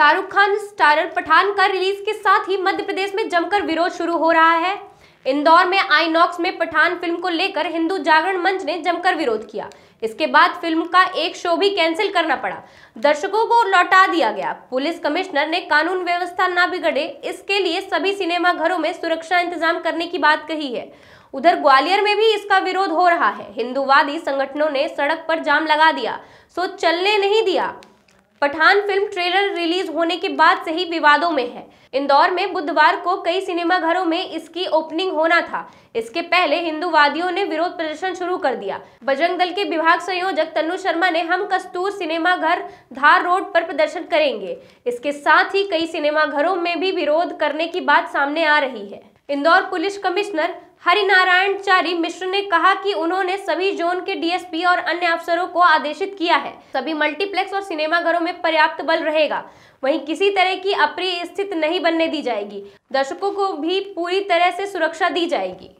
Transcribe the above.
Shahrukh Khan starrer Pathan का release के साथ ही मध्य प्रदेश में जमकर विरोध शुरू हो रहा है इंदौर में आईनॉक्स में पठान फिल्म को लेकर हिंदू जागरण मंच ने जमकर विरोध किया इसके बाद फिल्म का एक शो भी कैंसिल करना पड़ा दर्शकों को लौटा दिया गया पुलिस कमिश्नर ने कानून व्यवस्था ना बिगड़े इसके लिए सभी सिनेमा घरों में सुरक्षा इंतजाम करने की बात कही है उधर ग्वालियर में भी इसका विरोध हो रहा है हिंदुवादी संगठनों ने सड़क पर जाम लगा दिया सो चलने नहीं दिया पठान फिल्म ट्रेलर रिलीज होने के बाद से ही विवादों में है इंदौर में बुधवार को कई सिनेमाघरों में इसकी ओपनिंग होना था इसके पहले हिंदुवादियों ने विरोध प्रदर्शन शुरू कर दिया बजरंग दल के विभाग संयोजक तनु शर्मा ने हम कस्तूर सिनेमाघर धार रोड पर प्रदर्शन करेंगे इसके साथ ही कई सिनेमाघरों में भी विरोध करने की बात सामने आ रही है इंदौर पुलिस कमिश्नर हरिनारायण चारी मिश्र ने कहा कि उन्होंने सभी जोन के डीएसपी और अन्य अफसरों को आदेशित किया है सभी मल्टीप्लेक्स और सिनेमा घरों में पर्याप्त बल रहेगा वहीं किसी तरह की अप्रिय स्थिति नहीं बनने दी जाएगी दर्शकों को भी पूरी तरह से सुरक्षा दी जाएगी